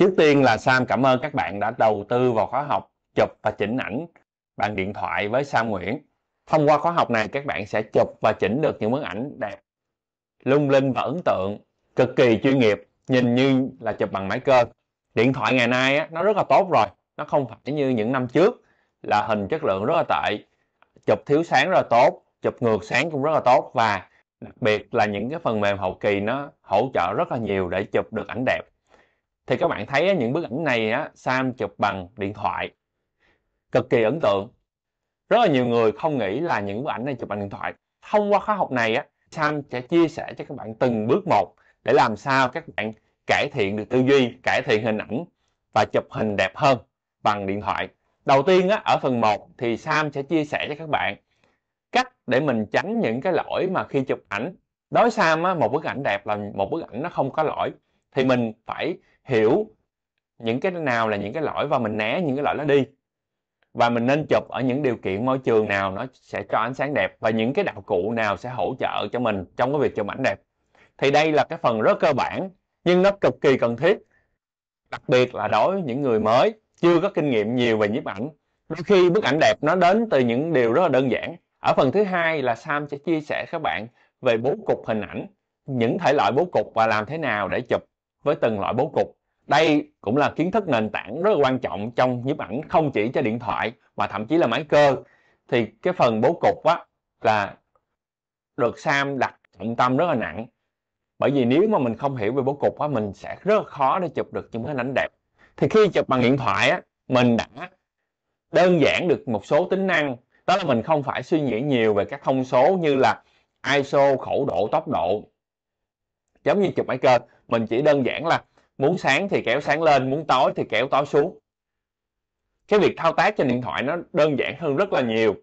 Trước tiên là Sam cảm ơn các bạn đã đầu tư vào khóa học chụp và chỉnh ảnh bằng điện thoại với Sam Nguyễn. Thông qua khóa học này các bạn sẽ chụp và chỉnh được những bức ảnh đẹp, lung linh và ấn tượng, cực kỳ chuyên nghiệp, nhìn như là chụp bằng máy cơ. Điện thoại ngày nay á, nó rất là tốt rồi, nó không phải như những năm trước là hình chất lượng rất là tệ, chụp thiếu sáng rất là tốt, chụp ngược sáng cũng rất là tốt và đặc biệt là những cái phần mềm hậu kỳ nó hỗ trợ rất là nhiều để chụp được ảnh đẹp thì các bạn thấy những bức ảnh này Sam chụp bằng điện thoại cực kỳ ấn tượng rất là nhiều người không nghĩ là những bức ảnh này chụp bằng điện thoại thông qua khóa học này Sam sẽ chia sẻ cho các bạn từng bước một để làm sao các bạn cải thiện được tư duy cải thiện hình ảnh và chụp hình đẹp hơn bằng điện thoại đầu tiên ở phần 1 thì Sam sẽ chia sẻ cho các bạn cách để mình tránh những cái lỗi mà khi chụp ảnh đối Sam một bức ảnh đẹp là một bức ảnh nó không có lỗi thì mình phải hiểu những cái nào là những cái lỗi và mình né những cái lỗi đó đi và mình nên chụp ở những điều kiện môi trường nào nó sẽ cho ánh sáng đẹp và những cái đạo cụ nào sẽ hỗ trợ cho mình trong cái việc chụp ảnh đẹp thì đây là cái phần rất cơ bản nhưng nó cực kỳ cần thiết đặc biệt là đối với những người mới chưa có kinh nghiệm nhiều về nhiếp ảnh đôi khi bức ảnh đẹp nó đến từ những điều rất là đơn giản ở phần thứ hai là sam sẽ chia sẻ các bạn về bố cục hình ảnh những thể loại bố cục và làm thế nào để chụp với từng loại bố cục đây cũng là kiến thức nền tảng rất là quan trọng trong nhiếp ảnh không chỉ cho điện thoại mà thậm chí là máy cơ thì cái phần bố cục á là được sam đặt trọng tâm rất là nặng bởi vì nếu mà mình không hiểu về bố cục á mình sẽ rất khó để chụp được những cái ảnh đẹp thì khi chụp bằng điện thoại á mình đã đơn giản được một số tính năng đó là mình không phải suy nghĩ nhiều về các thông số như là ISO, khẩu độ, tốc độ giống như chụp máy cơ mình chỉ đơn giản là muốn sáng thì kéo sáng lên muốn tối thì kéo tối xuống cái việc thao tác trên điện thoại nó đơn giản hơn rất là nhiều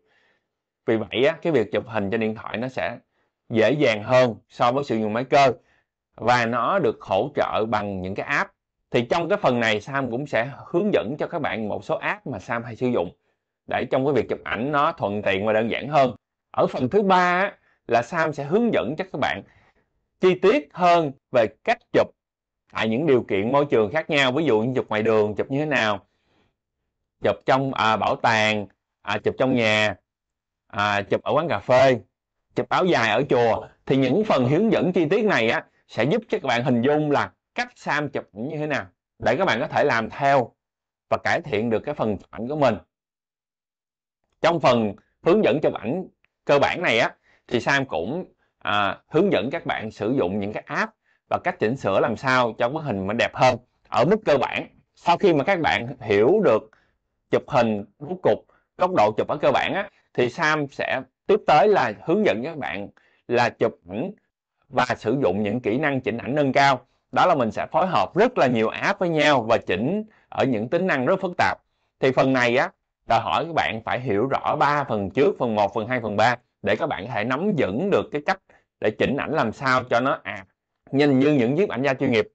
vì vậy á, cái việc chụp hình trên điện thoại nó sẽ dễ dàng hơn so với sử dụng máy cơ và nó được hỗ trợ bằng những cái app thì trong cái phần này Sam cũng sẽ hướng dẫn cho các bạn một số app mà Sam hay sử dụng để trong cái việc chụp ảnh nó thuận tiện và đơn giản hơn ở phần thứ ba là Sam sẽ hướng dẫn cho các bạn chi tiết hơn về cách chụp tại những điều kiện môi trường khác nhau ví dụ như chụp ngoài đường chụp như thế nào chụp trong à, bảo tàng à, chụp trong nhà à, chụp ở quán cà phê chụp áo dài ở chùa thì những phần hướng dẫn chi tiết này á sẽ giúp cho các bạn hình dung là cách Sam chụp như thế nào để các bạn có thể làm theo và cải thiện được cái phần ảnh của mình trong phần hướng dẫn chụp ảnh cơ bản này á thì Sam cũng à, hướng dẫn các bạn sử dụng những cái app và cách chỉnh sửa làm sao cho bức hình mình đẹp hơn ở mức cơ bản sau khi mà các bạn hiểu được chụp hình bố cục góc độ chụp ở cơ bản á, thì Sam sẽ tiếp tới là hướng dẫn các bạn là chụp ảnh và sử dụng những kỹ năng chỉnh ảnh nâng cao đó là mình sẽ phối hợp rất là nhiều app với nhau và chỉnh ở những tính năng rất phức tạp thì phần này á đòi hỏi các bạn phải hiểu rõ ba phần trước phần 1, phần 2, phần 3 để các bạn có thể nắm vững được cái cách để chỉnh ảnh làm sao cho nó à nhìn như những nhiếp ảnh gia chuyên nghiệp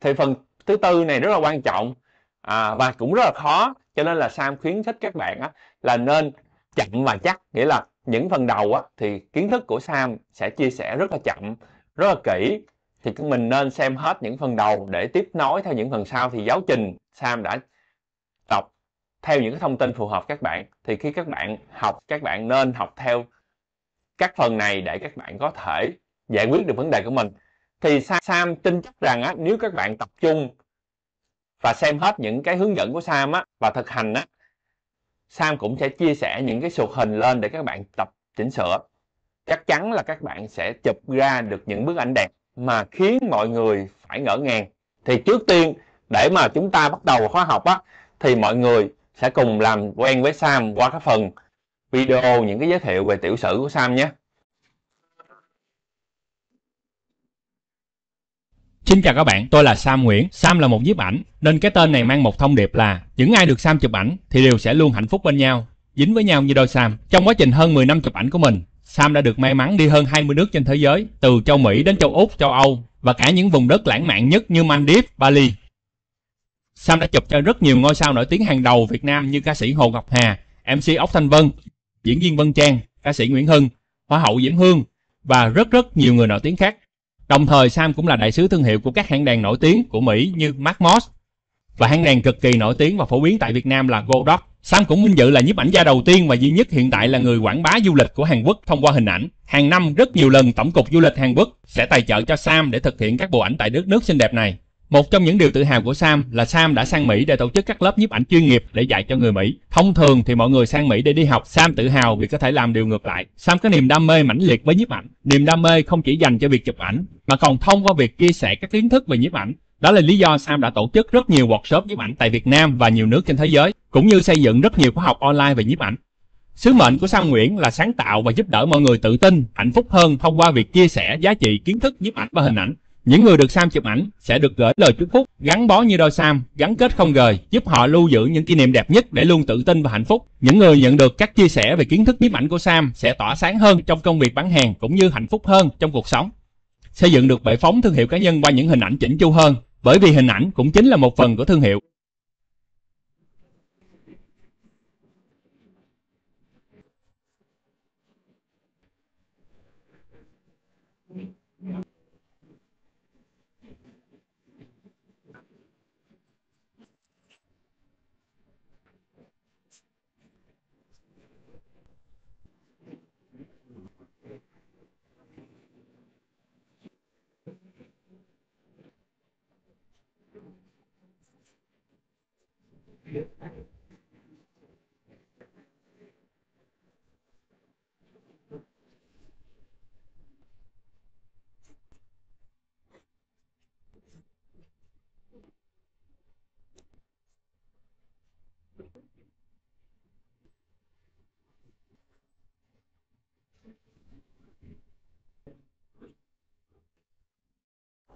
thì phần thứ tư này rất là quan trọng à, và cũng rất là khó cho nên là sam khuyến khích các bạn á, là nên chậm và chắc nghĩa là những phần đầu á, thì kiến thức của sam sẽ chia sẻ rất là chậm rất là kỹ thì mình nên xem hết những phần đầu để tiếp nối theo những phần sau thì giáo trình sam đã đọc theo những thông tin phù hợp các bạn thì khi các bạn học các bạn nên học theo các phần này để các bạn có thể giải quyết được vấn đề của mình thì Sam tin chắc rằng á, nếu các bạn tập trung và xem hết những cái hướng dẫn của Sam á, và thực hành á, Sam cũng sẽ chia sẻ những cái sụt hình lên để các bạn tập chỉnh sửa. Chắc chắn là các bạn sẽ chụp ra được những bức ảnh đẹp mà khiến mọi người phải ngỡ ngàng. Thì trước tiên để mà chúng ta bắt đầu khóa học á, thì mọi người sẽ cùng làm quen với Sam qua các phần video những cái giới thiệu về tiểu sử của Sam nhé. Xin chào các bạn, tôi là Sam Nguyễn. Sam là một nhiếp ảnh, nên cái tên này mang một thông điệp là những ai được Sam chụp ảnh thì đều sẽ luôn hạnh phúc bên nhau, dính với nhau như đôi Sam. Trong quá trình hơn 10 năm chụp ảnh của mình, Sam đã được may mắn đi hơn 20 nước trên thế giới, từ châu Mỹ đến châu Úc, châu Âu và cả những vùng đất lãng mạn nhất như Maldives, Bali. Sam đã chụp cho rất nhiều ngôi sao nổi tiếng hàng đầu Việt Nam như ca sĩ Hồ Ngọc Hà, MC Ốc Thanh Vân, diễn viên Vân Trang, ca sĩ Nguyễn Hưng, hoa hậu Diễm Hương và rất rất nhiều người nổi tiếng khác. Đồng thời Sam cũng là đại sứ thương hiệu của các hãng đèn nổi tiếng của Mỹ như Mark Moss và hãng đèn cực kỳ nổi tiếng và phổ biến tại Việt Nam là Godot. Sam cũng vinh dự là nhiếp ảnh gia đầu tiên và duy nhất hiện tại là người quảng bá du lịch của Hàn Quốc thông qua hình ảnh. Hàng năm rất nhiều lần Tổng cục Du lịch Hàn Quốc sẽ tài trợ cho Sam để thực hiện các bộ ảnh tại đất nước xinh đẹp này. Một trong những điều tự hào của Sam là Sam đã sang Mỹ để tổ chức các lớp nhiếp ảnh chuyên nghiệp để dạy cho người Mỹ. Thông thường thì mọi người sang Mỹ để đi học, Sam tự hào vì có thể làm điều ngược lại. Sam có niềm đam mê mãnh liệt với nhiếp ảnh. Niềm đam mê không chỉ dành cho việc chụp ảnh mà còn thông qua việc chia sẻ các kiến thức về nhiếp ảnh. Đó là lý do Sam đã tổ chức rất nhiều workshop nhiếp ảnh tại Việt Nam và nhiều nước trên thế giới, cũng như xây dựng rất nhiều khóa học online về nhiếp ảnh. Sứ mệnh của Sam Nguyễn là sáng tạo và giúp đỡ mọi người tự tin, hạnh phúc hơn thông qua việc chia sẻ giá trị kiến thức nhiếp ảnh và hình ảnh. Những người được Sam chụp ảnh sẽ được gửi lời chúc phúc gắn bó như đôi Sam, gắn kết không rời, giúp họ lưu giữ những kỷ niệm đẹp nhất để luôn tự tin và hạnh phúc. Những người nhận được các chia sẻ về kiến thức nhiếp ảnh của Sam sẽ tỏa sáng hơn trong công việc bán hàng cũng như hạnh phúc hơn trong cuộc sống. Xây dựng được bệ phóng thương hiệu cá nhân qua những hình ảnh chỉnh chu hơn, bởi vì hình ảnh cũng chính là một phần của thương hiệu. Thank you.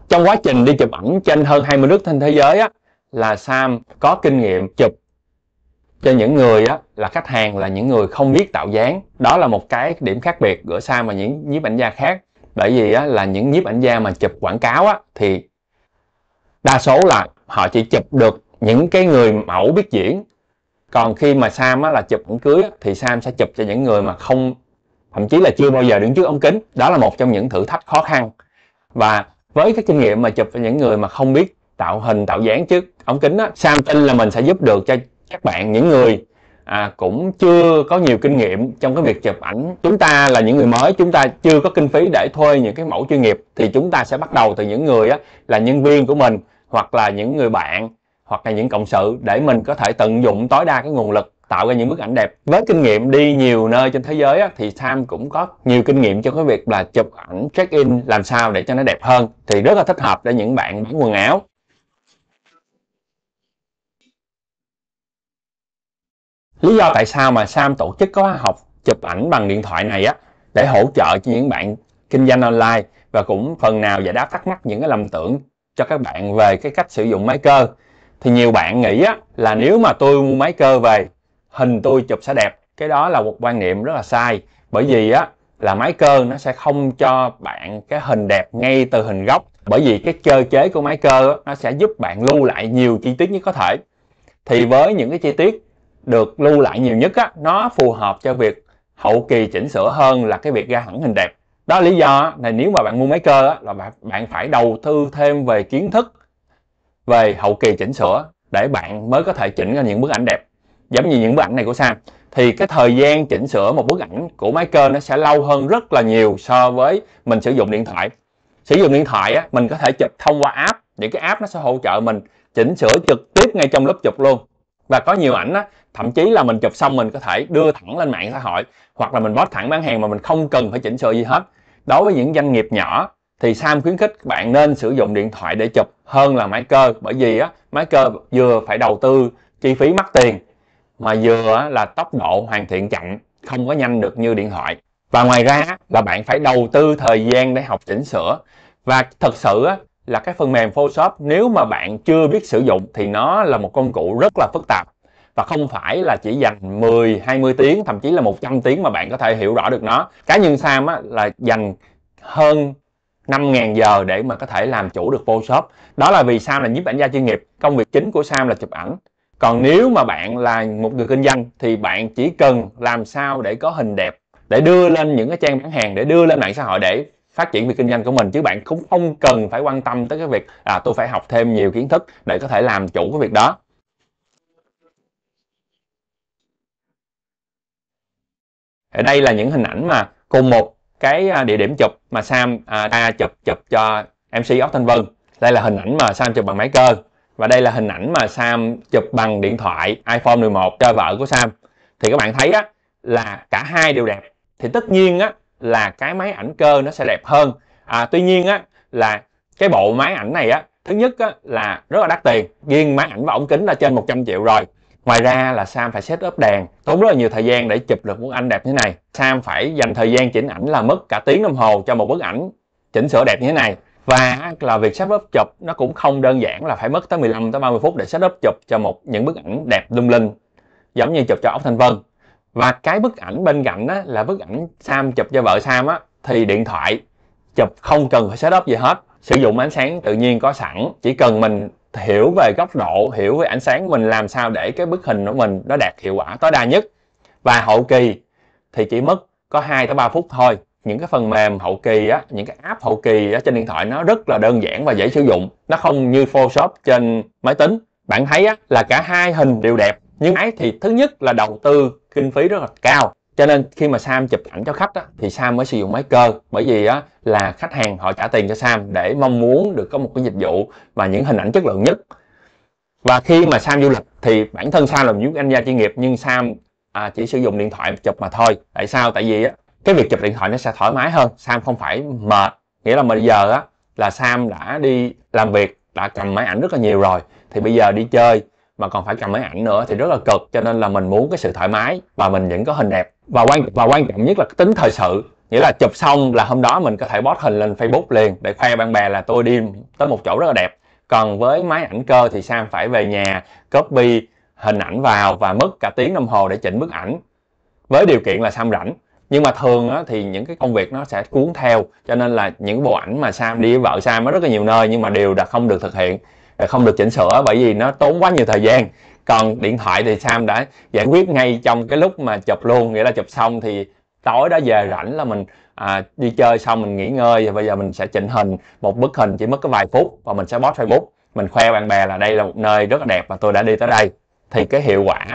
trong quá trình đi chụp ảnh trên hơn 20 nước trên thế giới á là Sam có kinh nghiệm chụp cho những người á, là khách hàng là những người không biết tạo dáng đó là một cái điểm khác biệt giữa Sam và những nhiếp ảnh gia khác bởi vì á, là những nhiếp ảnh gia mà chụp quảng cáo á, thì đa số là họ chỉ chụp được những cái người mẫu biết diễn còn khi mà Sam á, là chụp ảnh cưới thì Sam sẽ chụp cho những người mà không thậm chí là chưa bao giờ đứng trước ống kính đó là một trong những thử thách khó khăn và với cái kinh nghiệm mà chụp cho những người mà không biết tạo hình tạo dáng chứ ống kính á sam tin là mình sẽ giúp được cho các bạn những người à, cũng chưa có nhiều kinh nghiệm trong cái việc chụp ảnh chúng ta là những người mới chúng ta chưa có kinh phí để thuê những cái mẫu chuyên nghiệp thì chúng ta sẽ bắt đầu từ những người á, là nhân viên của mình hoặc là những người bạn hoặc là những cộng sự để mình có thể tận dụng tối đa cái nguồn lực tạo ra những bức ảnh đẹp với kinh nghiệm đi nhiều nơi trên thế giới á, thì Sam cũng có nhiều kinh nghiệm trong cái việc là chụp ảnh check in làm sao để cho nó đẹp hơn thì rất là thích hợp để những bạn bán quần áo lý do tại sao mà sam tổ chức khóa học chụp ảnh bằng điện thoại này á để hỗ trợ cho những bạn kinh doanh online và cũng phần nào giải đáp thắc mắc những cái lầm tưởng cho các bạn về cái cách sử dụng máy cơ thì nhiều bạn nghĩ á, là nếu mà tôi mua máy cơ về hình tôi chụp sẽ đẹp cái đó là một quan niệm rất là sai bởi vì á là máy cơ nó sẽ không cho bạn cái hình đẹp ngay từ hình gốc bởi vì cái cơ chế của máy cơ nó sẽ giúp bạn lưu lại nhiều chi tiết nhất có thể thì với những cái chi tiết được lưu lại nhiều nhất á, nó phù hợp cho việc hậu kỳ chỉnh sửa hơn là cái việc ra hẳn hình đẹp đó lý do là nếu mà bạn mua máy cơ á, là bạn, bạn phải đầu tư thêm về kiến thức về hậu kỳ chỉnh sửa để bạn mới có thể chỉnh ra những bức ảnh đẹp giống như những bức ảnh này của Sam thì cái thời gian chỉnh sửa một bức ảnh của máy cơ nó sẽ lâu hơn rất là nhiều so với mình sử dụng điện thoại sử dụng điện thoại á, mình có thể chụp thông qua app những cái app nó sẽ hỗ trợ mình chỉnh sửa trực tiếp ngay trong lớp chụp luôn và có nhiều ảnh á, thậm chí là mình chụp xong mình có thể đưa thẳng lên mạng xã hội hoặc là mình post thẳng bán hàng mà mình không cần phải chỉnh sửa gì hết đối với những doanh nghiệp nhỏ thì Sam khuyến khích bạn nên sử dụng điện thoại để chụp hơn là máy cơ bởi vì á máy cơ vừa phải đầu tư chi phí mất tiền mà vừa là tốc độ hoàn thiện chậm không có nhanh được như điện thoại và ngoài ra là bạn phải đầu tư thời gian để học chỉnh sửa và thật sự á, là cái phần mềm Photoshop nếu mà bạn chưa biết sử dụng thì nó là một công cụ rất là phức tạp và không phải là chỉ dành 10, 20 tiếng, thậm chí là 100 tiếng mà bạn có thể hiểu rõ được nó. Cá nhân Sam á, là dành hơn 5.000 giờ để mà có thể làm chủ được Photoshop. Đó là vì Sam là nhiếp ảnh gia chuyên nghiệp, công việc chính của Sam là chụp ảnh. Còn nếu mà bạn là một người kinh doanh thì bạn chỉ cần làm sao để có hình đẹp, để đưa lên những cái trang bán hàng, để đưa lên mạng xã hội để phát triển việc kinh doanh của mình chứ bạn cũng không cần phải quan tâm tới cái việc à tôi phải học thêm nhiều kiến thức để có thể làm chủ cái việc đó ở đây là những hình ảnh mà cùng một cái à, địa điểm chụp mà Sam à, chụp chụp cho MC Ốc Thanh Vân đây là hình ảnh mà Sam chụp bằng máy cơ và đây là hình ảnh mà Sam chụp bằng điện thoại iPhone 11 cho vợ của Sam thì các bạn thấy á, là cả hai đều đẹp thì tất nhiên á, là cái máy ảnh cơ nó sẽ đẹp hơn à, tuy nhiên á, là cái bộ máy ảnh này á, thứ nhất á, là rất là đắt tiền riêng máy ảnh và ống kính là trên 100 triệu rồi Ngoài ra là Sam phải set up đèn, tốn rất là nhiều thời gian để chụp được bức ảnh đẹp như thế này. Sam phải dành thời gian chỉnh ảnh là mất cả tiếng đồng hồ cho một bức ảnh chỉnh sửa đẹp như thế này. Và là việc setup chụp nó cũng không đơn giản là phải mất tới 15 tới 30 phút để setup chụp cho một những bức ảnh đẹp lung linh giống như chụp cho ốc Thanh Vân. Và cái bức ảnh bên cạnh đó là bức ảnh Sam chụp cho vợ Sam á thì điện thoại chụp không cần phải setup gì hết sử dụng ánh sáng tự nhiên có sẵn chỉ cần mình hiểu về góc độ hiểu về ánh sáng mình làm sao để cái bức hình của mình nó đạt hiệu quả tối đa nhất và hậu kỳ thì chỉ mất có 2 tới 3 phút thôi những cái phần mềm hậu kỳ á những cái app hậu kỳ á, trên điện thoại nó rất là đơn giản và dễ sử dụng nó không như photoshop trên máy tính bạn thấy á, là cả hai hình đều đẹp nhưng ấy thì thứ nhất là đầu tư kinh phí rất là cao cho nên khi mà Sam chụp ảnh cho khách á, thì Sam mới sử dụng máy cơ bởi vì á, là khách hàng họ trả tiền cho Sam để mong muốn được có một cái dịch vụ và những hình ảnh chất lượng nhất và khi mà Sam du lịch thì bản thân Sam là một anh gia chuyên nghiệp nhưng Sam à, chỉ sử dụng điện thoại chụp mà thôi tại sao tại vì á, cái việc chụp điện thoại nó sẽ thoải mái hơn Sam không phải mệt nghĩa là bây giờ á, là Sam đã đi làm việc đã cầm máy ảnh rất là nhiều rồi thì bây giờ đi chơi mà còn phải cầm máy ảnh nữa thì rất là cực cho nên là mình muốn cái sự thoải mái và mình vẫn có hình đẹp và quan và quan trọng nhất là tính thời sự nghĩa là chụp xong là hôm đó mình có thể post hình lên Facebook liền để khoe bạn bè là tôi đi tới một chỗ rất là đẹp còn với máy ảnh cơ thì Sam phải về nhà copy hình ảnh vào và mất cả tiếng đồng hồ để chỉnh bức ảnh với điều kiện là Sam rảnh nhưng mà thường á, thì những cái công việc nó sẽ cuốn theo cho nên là những bộ ảnh mà Sam đi với vợ Sam ở rất là nhiều nơi nhưng mà đều đã không được thực hiện Ờ, không được chỉnh sửa bởi vì nó tốn quá nhiều thời gian còn điện thoại thì Sam đã giải quyết ngay trong cái lúc mà chụp luôn nghĩa là chụp xong thì tối đó về rảnh là mình à, đi chơi xong mình nghỉ ngơi và bây giờ mình sẽ chỉnh hình một bức hình chỉ mất có vài phút và mình sẽ post Facebook mình khoe bạn bè là đây là một nơi rất là đẹp mà tôi đã đi tới đây thì cái hiệu quả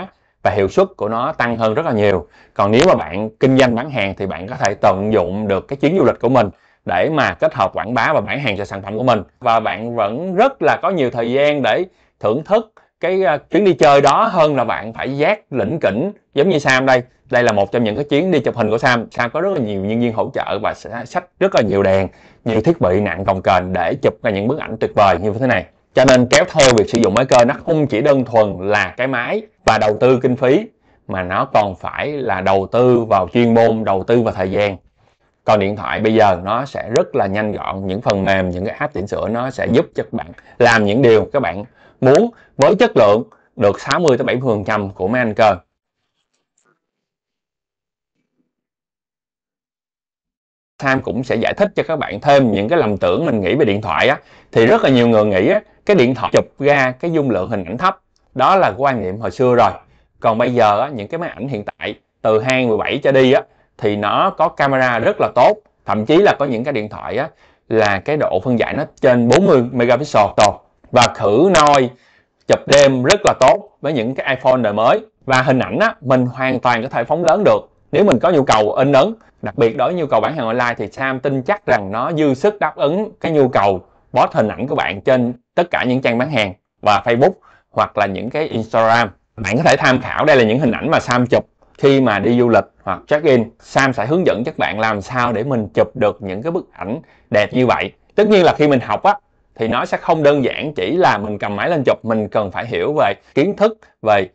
và hiệu suất của nó tăng hơn rất là nhiều còn nếu mà bạn kinh doanh bán hàng thì bạn có thể tận dụng được cái chuyến du lịch của mình để mà kết hợp quảng bá và bán hàng cho sản phẩm của mình và bạn vẫn rất là có nhiều thời gian để thưởng thức cái ờ, chuyến đi chơi đó hơn là bạn phải giác lĩnh kỉnh giống như Sam đây đây là một trong những cái chuyến đi chụp hình của Sam Sam có rất là nhiều nhân viên hỗ trợ và sách rất là nhiều đèn nhiều thiết bị nặng cồng kềnh để chụp ra những bức ảnh tuyệt vời như thế này cho nên kéo theo việc sử dụng máy cơ nó không chỉ đơn thuần là cái máy và đầu tư kinh phí mà nó còn phải là đầu tư vào chuyên môn đầu tư vào thời gian còn điện thoại bây giờ nó sẽ rất là nhanh gọn những phần mềm những cái app chỉnh sửa nó sẽ giúp cho các bạn làm những điều các bạn muốn với chất lượng được 60 tới 70 phần trăm của máy cơ Sam cũng sẽ giải thích cho các bạn thêm những cái lầm tưởng mình nghĩ về điện thoại á thì rất là nhiều người nghĩ á, cái điện thoại chụp ra cái dung lượng hình ảnh thấp đó là quan niệm hồi xưa rồi còn bây giờ á, những cái máy ảnh hiện tại từ 2017 cho đi á thì nó có camera rất là tốt thậm chí là có những cái điện thoại á, là cái độ phân giải nó trên 40 megapixel to và khử noi chụp đêm rất là tốt với những cái iPhone đời mới và hình ảnh á, mình hoàn toàn có thể phóng lớn được nếu mình có nhu cầu in ấn đặc biệt đối với nhu cầu bán hàng online thì Sam tin chắc rằng nó dư sức đáp ứng cái nhu cầu post hình ảnh của bạn trên tất cả những trang bán hàng và Facebook hoặc là những cái Instagram bạn có thể tham khảo đây là những hình ảnh mà Sam chụp khi mà đi du lịch hoặc check in Sam sẽ hướng dẫn các bạn làm sao để mình chụp được những cái bức ảnh đẹp như vậy tất nhiên là khi mình học á thì nó sẽ không đơn giản chỉ là mình cầm máy lên chụp mình cần phải hiểu về kiến thức về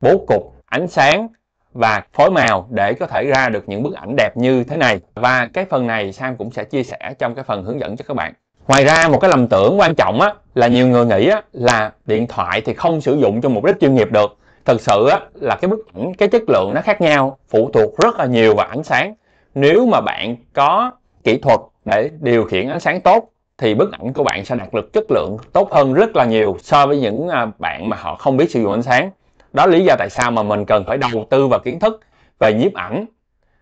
bố cục ánh sáng và phối màu để có thể ra được những bức ảnh đẹp như thế này và cái phần này Sam cũng sẽ chia sẻ trong cái phần hướng dẫn cho các bạn ngoài ra một cái lầm tưởng quan trọng á là nhiều người nghĩ á là điện thoại thì không sử dụng cho mục đích chuyên nghiệp được thực sự á, là cái bức ảnh cái chất lượng nó khác nhau phụ thuộc rất là nhiều vào ánh sáng nếu mà bạn có kỹ thuật để điều khiển ánh sáng tốt thì bức ảnh của bạn sẽ đạt được chất lượng tốt hơn rất là nhiều so với những à, bạn mà họ không biết sử dụng ánh sáng đó lý do tại sao mà mình cần phải đầu tư vào kiến thức về nhiếp ảnh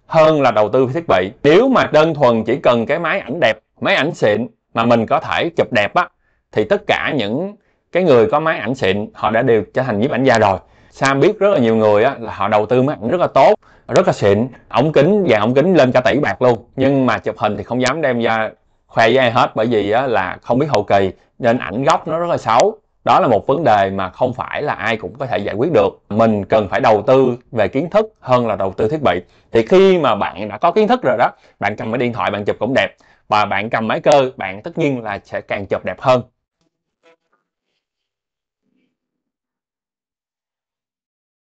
hơn là đầu tư vào thiết bị nếu mà đơn thuần chỉ cần cái máy ảnh đẹp máy ảnh xịn mà mình có thể chụp đẹp á thì tất cả những cái người có máy ảnh xịn họ đã đều trở thành nhiếp ảnh gia rồi Sam biết rất là nhiều người á, là họ đầu tư máy ảnh rất là tốt rất là xịn ống kính và ống kính lên cả tỷ bạc luôn nhưng mà chụp hình thì không dám đem ra khoe với ai hết bởi vì á, là không biết hậu kỳ nên ảnh góc nó rất là xấu đó là một vấn đề mà không phải là ai cũng có thể giải quyết được mình cần phải đầu tư về kiến thức hơn là đầu tư thiết bị thì khi mà bạn đã có kiến thức rồi đó bạn cầm máy điện thoại bạn chụp cũng đẹp và bạn cầm máy cơ bạn tất nhiên là sẽ càng chụp đẹp hơn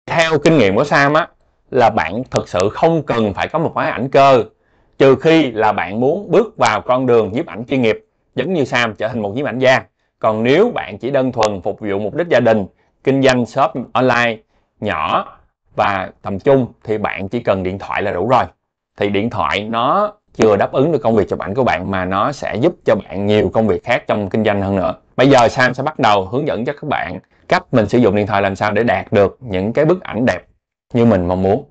theo kinh nghiệm của Sam á là bạn thực sự không cần phải có một máy ảnh cơ trừ khi là bạn muốn bước vào con đường nhiếp ảnh chuyên nghiệp giống như Sam trở thành một nhiếp ảnh gia còn nếu bạn chỉ đơn thuần phục vụ mục đích gia đình kinh doanh shop online nhỏ và tầm trung thì bạn chỉ cần điện thoại là đủ rồi thì điện thoại nó chưa đáp ứng được công việc chụp ảnh của bạn mà nó sẽ giúp cho bạn nhiều công việc khác trong kinh doanh hơn nữa bây giờ Sam sẽ bắt đầu hướng dẫn cho các bạn cách mình sử dụng điện thoại làm sao để đạt được những cái bức ảnh đẹp như mình mong muốn